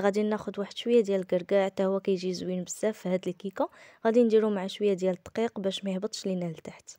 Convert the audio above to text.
غادي ناخذ واحد شويه ديال الكركاع حتى هو كيجي زوين بزاف في هاد الكيكه غادي نديرو مع شويه ديال الدقيق باش ما يهبطش لينا لتحت